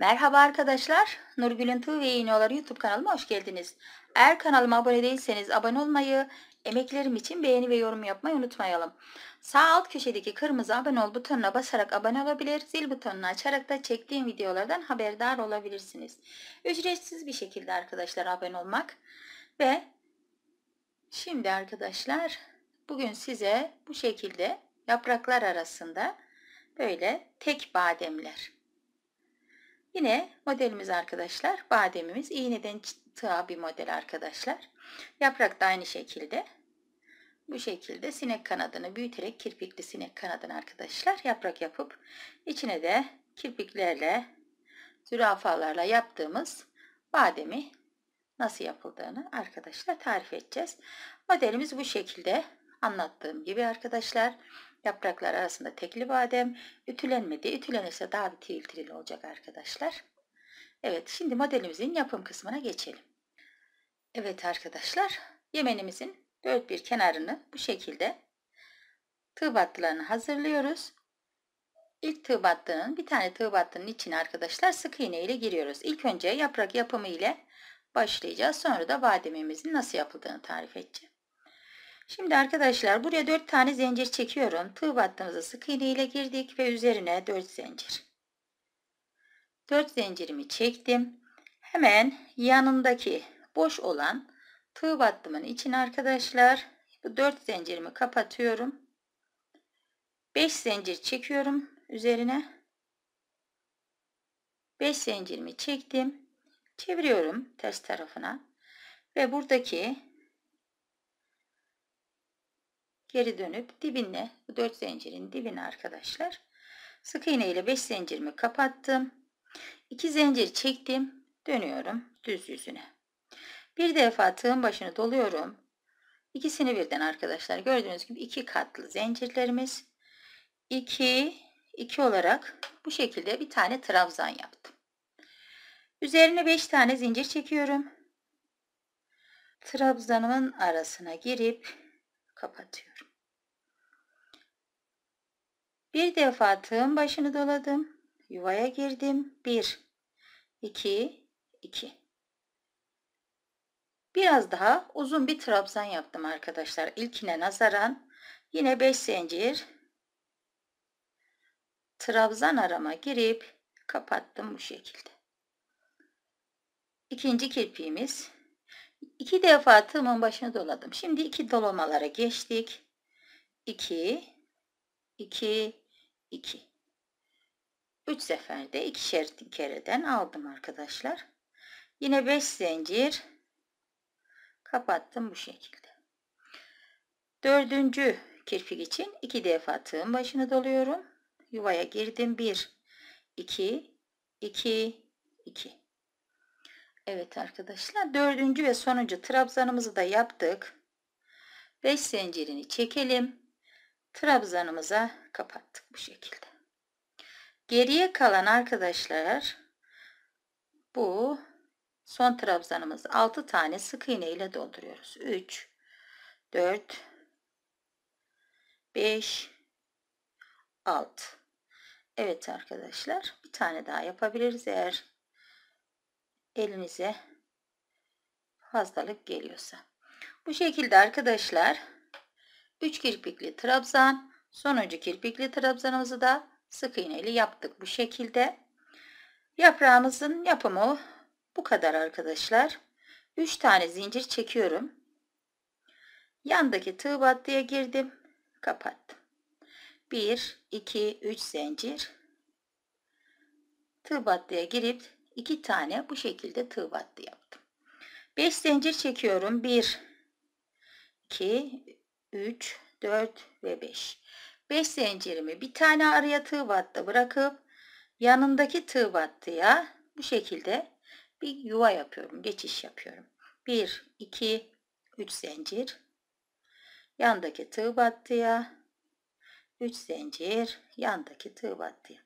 Merhaba arkadaşlar. Nurgül'ün Tığ ve İğneoları YouTube kanalıma hoş geldiniz. Eğer kanalıma abone değilseniz abone olmayı, emeklerim için beğeni ve yorum yapmayı unutmayalım. Sağ alt köşedeki kırmızı abone ol butonuna basarak abone olabilir, zil butonunu açarak da çektiğim videolardan haberdar olabilirsiniz. Ücretsiz bir şekilde arkadaşlar abone olmak. Ve şimdi arkadaşlar bugün size bu şekilde yapraklar arasında böyle tek bademler Yine modelimiz arkadaşlar bademimiz iğneden tığa bir model arkadaşlar. Yaprak da aynı şekilde. Bu şekilde sinek kanadını büyüterek kirpikli sinek kanadını arkadaşlar yaprak yapıp içine de kirpiklerle zürafalarla yaptığımız bademi nasıl yapıldığını arkadaşlar tarif edeceğiz. Modelimiz bu şekilde. Anlattığım gibi arkadaşlar yapraklar arasında tekli badem ütülenmedi. Ütülenirse daha bir tiril olacak arkadaşlar. Evet şimdi modelimizin yapım kısmına geçelim. Evet arkadaşlar yemenimizin dört bir kenarını bu şekilde tığ battılarını hazırlıyoruz. İlk tığ battığının bir tane tığ battığının içine arkadaşlar sık iğne ile giriyoruz. İlk önce yaprak yapımı ile başlayacağız. Sonra da bademimizin nasıl yapıldığını tarif edeceğim. Şimdi arkadaşlar buraya 4 tane zincir çekiyorum. Tığ battığımızı sık iğne ile girdik ve üzerine 4 zincir. 4 zincirimi çektim. Hemen yanındaki boş olan tığ battımın içine arkadaşlar bu 4 zincirimi kapatıyorum. 5 zincir çekiyorum üzerine. 5 zincirimi çektim. Çeviriyorum ters tarafına. Ve buradaki geri dönüp dibine bu 4 zincirin dibine arkadaşlar sık iğne ile 5 zincirimi kapattım. 2 zincir çektim. Dönüyorum düz yüzüne. Bir defa tığın başını doluyorum. ikisini birden arkadaşlar gördüğünüz gibi iki katlı zincirlerimiz 2 2 olarak bu şekilde bir tane trabzan yaptım. Üzerine 5 tane zincir çekiyorum. Trabzanımın arasına girip kapatıyorum. Bir defa tığın başını doladım. Yuvaya girdim. 1 2 2 Biraz daha uzun bir trabzan yaptım arkadaşlar. İlkine nazaran yine 5 zincir trabzan arama girip kapattım bu şekilde. İkinci kirpiğimiz İki defa tığımın başına doladım. Şimdi iki dolamalara geçtik. 2 2 2 3 seferde ikişer kereden aldım arkadaşlar. Yine 5 zincir kapattım bu şekilde. Dördüncü kirpik için iki defa tığın başını doluyorum. Yuvaya girdim. 1 2 2 2 Evet arkadaşlar dördüncü ve sonuncu trabzanımızı da yaptık. 5 zincirini çekelim. Trabzanımıza kapattık bu şekilde. Geriye kalan arkadaşlar bu son trabzanımız 6 tane sık iğne ile dolduruyoruz. 3 4 5 6 Evet arkadaşlar bir tane daha yapabiliriz eğer elinize fazlalık geliyorsa. Bu şekilde arkadaşlar 3 kirpikli trabzan sonuncu kirpikli trabzanımızı da sık iğne ile yaptık bu şekilde. Yaprağımızın yapımı bu kadar arkadaşlar. 3 tane zincir çekiyorum. Yandaki tığ battıya girdim. Kapattım. 1, 2, 3 zincir. Tığ battıya girip 2 tane bu şekilde tığ battı yaptım. 5 zincir çekiyorum. 1 2 3 4 ve 5. 5 zincirimi bir tane araya tığ battı bırakıp yanındaki tığ battıya bu şekilde bir yuva yapıyorum. Geçiş yapıyorum. 1 2 3 zincir yandaki tığ battıya 3 zincir yandaki tığ battıya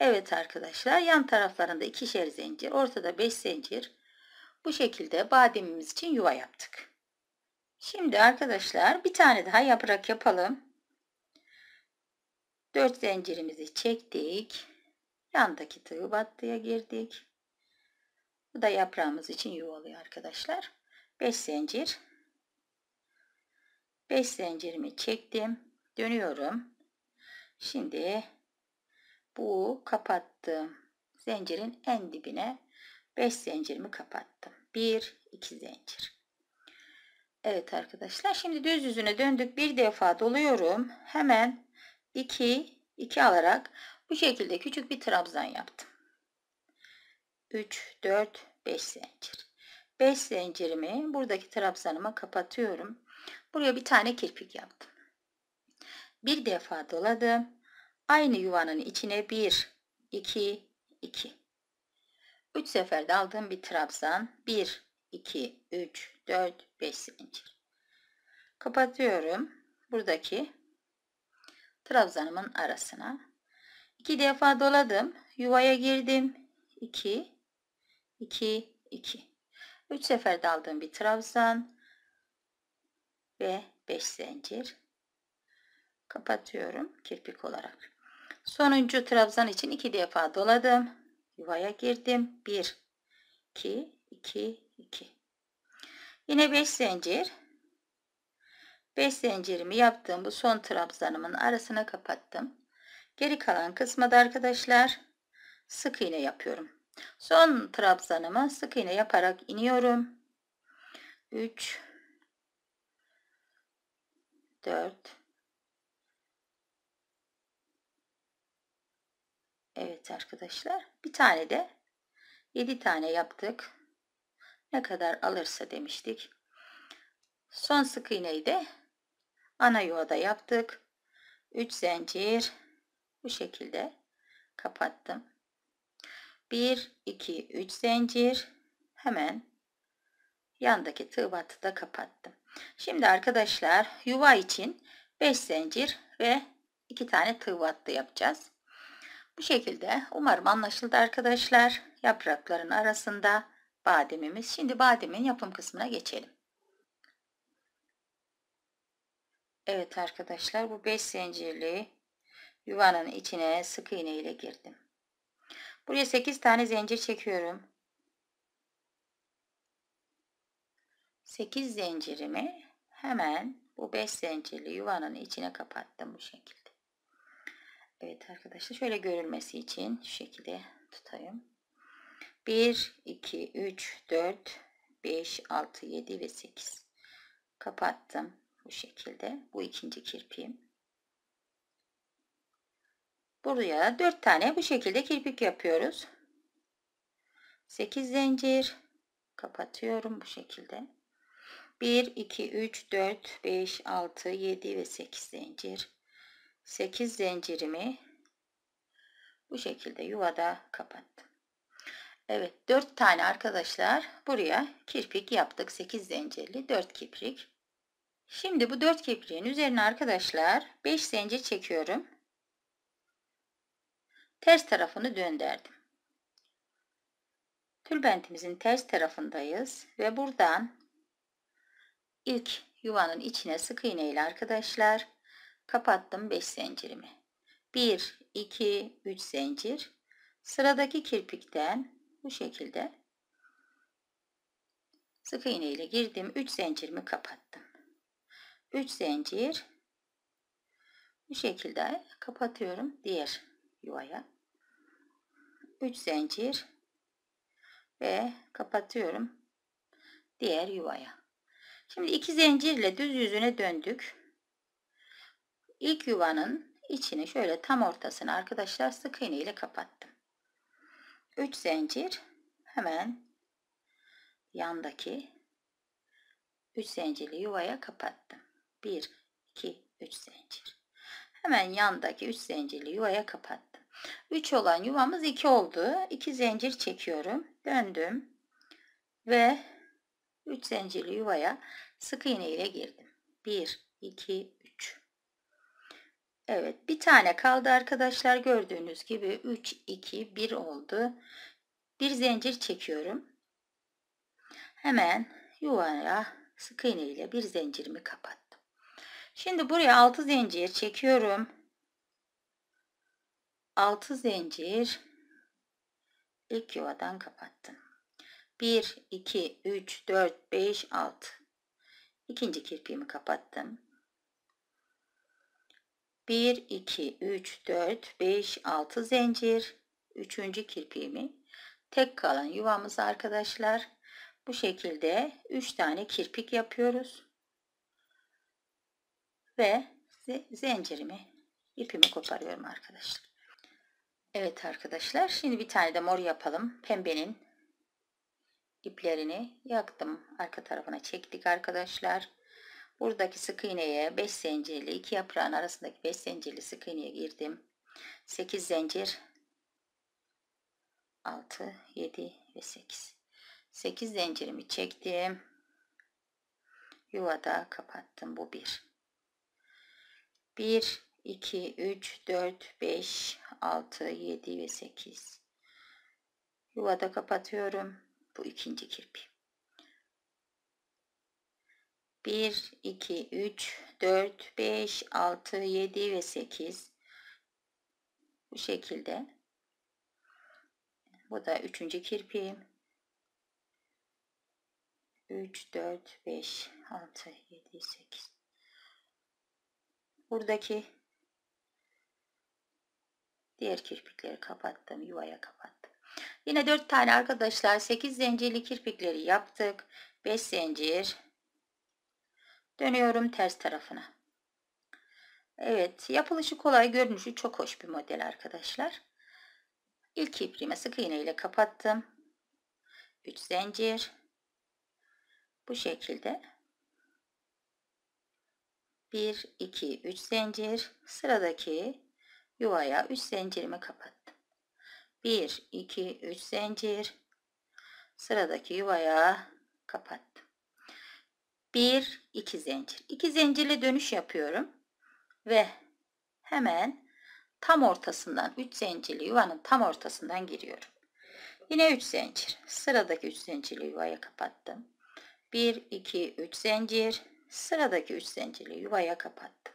Evet arkadaşlar yan taraflarında ikişer zincir ortada 5 zincir bu şekilde bademimiz için yuva yaptık. Şimdi arkadaşlar bir tane daha yaprak yapalım. 4 zincirimizi çektik. Yandaki tığı battıya girdik. Bu da yaprağımız için yuvalıyor arkadaşlar. 5 zincir. 5 zincirimi çektim. Dönüyorum. Şimdi bu kapattım. zincirin en dibine 5 zincirimi kapattım. 1 2 zincir. Evet arkadaşlar şimdi düz yüzüne döndük. Bir defa doluyorum. Hemen 2 2 alarak bu şekilde küçük bir trabzan yaptım. 3 4 5 zincir. 5 zincirimi buradaki trabzanıma kapatıyorum. Buraya bir tane kirpik yaptım. Bir defa doladım. Aynı yuvanın içine 1, 2, 2. 3 seferde aldığım bir trabzan. 1, 2, 3, 4, 5 zincir. Kapatıyorum. Buradaki trabzanımın arasına. 2 defa doladım. Yuvaya girdim. 2, 2, 2. 3 seferde aldığım bir trabzan ve 5 zincir kapatıyorum kirpik olarak. Sonuncu trabzan için iki defa doladım. Yuvaya girdim. 1 2 2 2. Yine 5 zincir. 5 zincirimi yaptığım bu son trabzanımın arasına kapattım. Geri kalan kısma da arkadaşlar sık iğne yapıyorum. Son trabzanımı sık iğne yaparak iniyorum. 3 4 Evet arkadaşlar bir tane de 7 tane yaptık. Ne kadar alırsa demiştik. Son sık iğneyi de ana yuvada yaptık. 3 zincir bu şekilde kapattım. 1 2 3 zincir hemen yandaki tığ battı da kapattım. Şimdi arkadaşlar yuva için 5 zincir ve 2 tane tığ battı yapacağız. Bu şekilde umarım anlaşıldı arkadaşlar. Yaprakların arasında bademimiz. Şimdi bademin yapım kısmına geçelim. Evet arkadaşlar bu 5 zincirli yuvanın içine sık iğne ile girdim. Buraya 8 tane zincir çekiyorum. 8 zincirimi hemen bu 5 zincirli yuvanın içine kapattım bu şekilde. Evet arkadaşlar şöyle görülmesi için şu şekilde tutayım. 1, 2, 3, 4, 5, 6, 7 ve 8. Kapattım bu şekilde. Bu ikinci kirpiğim. Buraya 4 tane bu şekilde kirpik yapıyoruz. 8 zincir kapatıyorum bu şekilde. 1, 2, 3, 4, 5, 6, 7 ve 8 zincir. 8 zincirimi bu şekilde yuvada kapattım. Evet 4 tane arkadaşlar buraya kirpik yaptık. 8 zincirli 4 kirpik. Şimdi bu 4 kirpiğin üzerine arkadaşlar 5 zincir çekiyorum. Ters tarafını döndürdüm. Tülbentimizin ters tarafındayız ve buradan ilk yuvanın içine sık iğne ile arkadaşlar Kapattım 5 zincirimi. 1, 2, 3 zincir. Sıradaki kirpikten bu şekilde sık iğne ile girdim. 3 zincirimi kapattım. 3 zincir bu şekilde kapatıyorum diğer yuvaya. 3 zincir ve kapatıyorum diğer yuvaya. Şimdi iki zincirle düz yüzüne döndük ilk yuvanın içini şöyle tam ortasını arkadaşlar sık iğne ile kapattım. 3 zincir hemen yandaki 3 zincirli yuvaya kapattım. 1 2 3 zincir. Hemen yandaki 3 zincirli yuvaya kapattım. 3 olan yuvamız 2 oldu. 2 zincir çekiyorum. Döndüm ve 3 zincirli yuvaya sık iğne ile girdim. 1 2 3 Evet bir tane kaldı arkadaşlar gördüğünüz gibi 3 2 1 oldu. Bir zincir çekiyorum. Hemen yuvaya sık iğne ile bir zincirimi kapattım. Şimdi buraya 6 zincir çekiyorum. 6 zincir ilk yuvadan kapattım. 1 2 3 4 5 6 İkinci kirpiğimi kapattım. 1, 2, 3, 4, 5, 6 zincir. Üçüncü kirpiğimi tek kalan yuvamız arkadaşlar. Bu şekilde 3 tane kirpik yapıyoruz. Ve zincirimi, ipimi koparıyorum arkadaşlar. Evet arkadaşlar şimdi bir tane de mor yapalım. Pembenin iplerini yaktım. Arka tarafına çektik arkadaşlar. Buradaki sık iğneye 5 zincirli iki yaprağın arasındaki 5 zincirli sık iğneye girdim. 8 zincir 6 7 ve 8 8 zincirimi çektim. Yuvada kapattım. Bu 1. 1 2 3 4 5 6 7 ve 8. Yuvada kapatıyorum. Bu ikinci kirpi. 1, 2, 3, 4, 5, 6, 7 ve 8 bu şekilde bu da üçüncü kirpiğim 3, 4, 5, 6, 7, 8 buradaki diğer kirpikleri kapattım yuvaya kapattım yine 4 tane arkadaşlar 8 zincirli kirpikleri yaptık 5 zincir Dönüyorum ters tarafına. Evet yapılışı kolay görünüşü çok hoş bir model arkadaşlar. İlk ipliğime sık iğne ile kapattım. 3 zincir. Bu şekilde 1 2 3 zincir sıradaki yuvaya 3 zincirimi kapattım. 1 2 3 zincir sıradaki yuvaya kapattım. 1, 2 zincir. 2 zincirli dönüş yapıyorum. Ve hemen tam ortasından 3 zincirli yuvanın tam ortasından giriyorum. Yine 3 zincir. Sıradaki 3 zincirli yuvaya kapattım. 1, 2, 3 zincir. Sıradaki 3 zincirli yuvaya kapattım.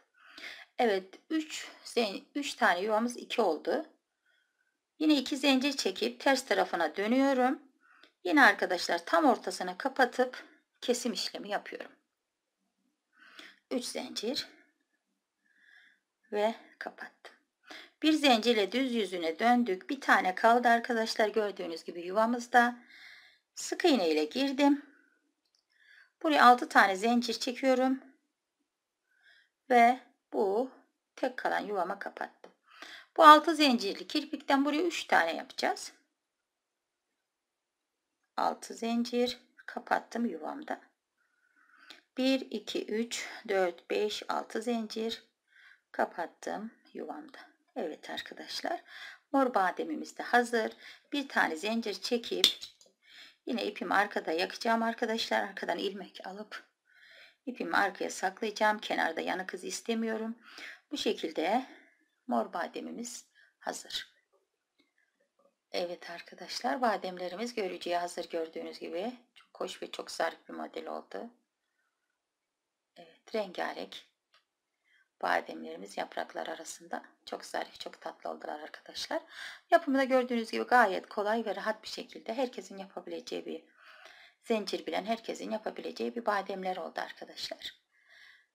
Evet 3, 3 tane yuvamız 2 oldu. Yine 2 zincir çekip ters tarafına dönüyorum. Yine arkadaşlar tam ortasını kapatıp kesim işlemi yapıyorum. 3 zincir ve kapattım. Bir zincirle düz yüzüne döndük. Bir tane kaldı arkadaşlar gördüğünüz gibi yuvamızda. Sık iğne ile girdim. Buraya 6 tane zincir çekiyorum. Ve bu tek kalan yuvama kapattım. Bu 6 zincirli kirpikten buraya 3 tane yapacağız. 6 zincir kapattım yuvamda. 1 2 3 4 5 6 zincir kapattım yuvamda. Evet arkadaşlar mor bademimiz de hazır. Bir tane zincir çekip yine ipimi arkada yakacağım arkadaşlar. Arkadan ilmek alıp ipimi arkaya saklayacağım. Kenarda yanık hız istemiyorum. Bu şekilde mor bademimiz hazır. Evet arkadaşlar bademlerimiz görücüye hazır gördüğünüz gibi çok hoş ve çok zarif bir model oldu. Evet, rengarenk bademlerimiz yapraklar arasında çok zarif, çok tatlı oldular arkadaşlar. Yapımında gördüğünüz gibi gayet kolay ve rahat bir şekilde herkesin yapabileceği bir zincir bilen herkesin yapabileceği bir bademler oldu arkadaşlar.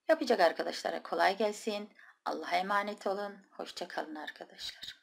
Yapacak arkadaşlara kolay gelsin. Allah'a emanet olun. Hoşça kalın arkadaşlar.